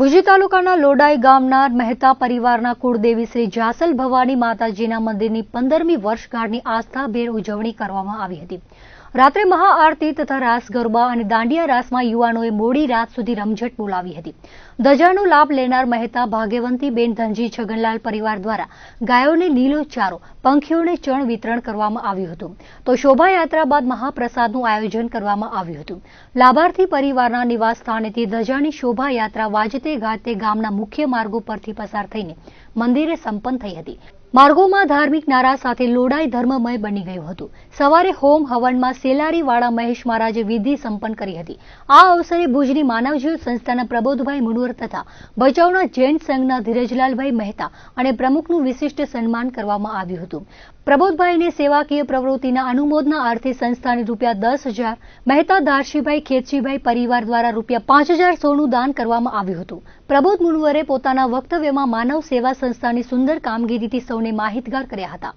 ભુજી તાલુકાના લોડાઈ ગામના મહેતા પરિવારના કુળદેવી શ્રી જાસલ ભવાની માતાજીના મંદિરની પંદરમી વર્ષગાંઠની આસ્થાભેર ઉજવણી કરવામાં આવી હતી રાત્રે મહાઆરતી તથા રાસ ગરબા અને દાંડિયા રાસમાં યુવાનોએ મોડી રાત સુધી રમઝટ બોલાવી હતી ધજાનો લાભ લેનાર મહેતા ભાગ્યવંતીબેન ધનજી છગનલાલ પરિવાર દ્વારા ગાયોને લીલો ચારો પંખીઓને ચણ વિતરણ કરવામાં આવ્યું હતું તો શોભાયાત્રા બાદ મહાપ્રસાદનું આયોજન કરવામાં આવ્યું હતું લાભાર્થી પરિવારના નિવાસ સ્થાનેથી ધજાની શોભાયાત્રા વાજતે ગાતે ગામના મુખ્ય માર્ગો પરથી પસાર થઈને મંદિરે સંપન્ન થઈ હતી માર્ગોમાં ધાર્મિક નારા સાથે લોડાઈ ધર્મમય બની ગયું હતું સવારે હોમ હવનમાં સેલારીવાળા મહેશ મહારાજે વિધિ સંપન્ન કરી હતી આ અવસરે ભુજની માનવજીવન સંસ્થાના પ્રબોધભાઈ મુંડવર તથા ભચાઉના જૈન સંઘના ધીરજલાલભાઈ મહેતા અને પ્રમુખનું વિશિષ્ટ સન્માન કરવામાં આવ્યું હતું પ્રબોધભાઈને સેવાકીય પ્રવૃત્તિના અનુમોદના અર્થે સંસ્થાને રૂપિયા દસ હજાર મહેતા દારશીભાઈ ખેતશીભાઈ પરિવાર દ્વારા રૂપિયા પાંચ હજાર સોનું દાન કરવામાં આવ્યું હતું પ્રબોધ મુનવરે પોતાના વક્તવ્યમાં માનવ સેવા સંસ્થાની સુંદર કામગીરીથી સૌ સૌને માહિતગાર કર્યા હતા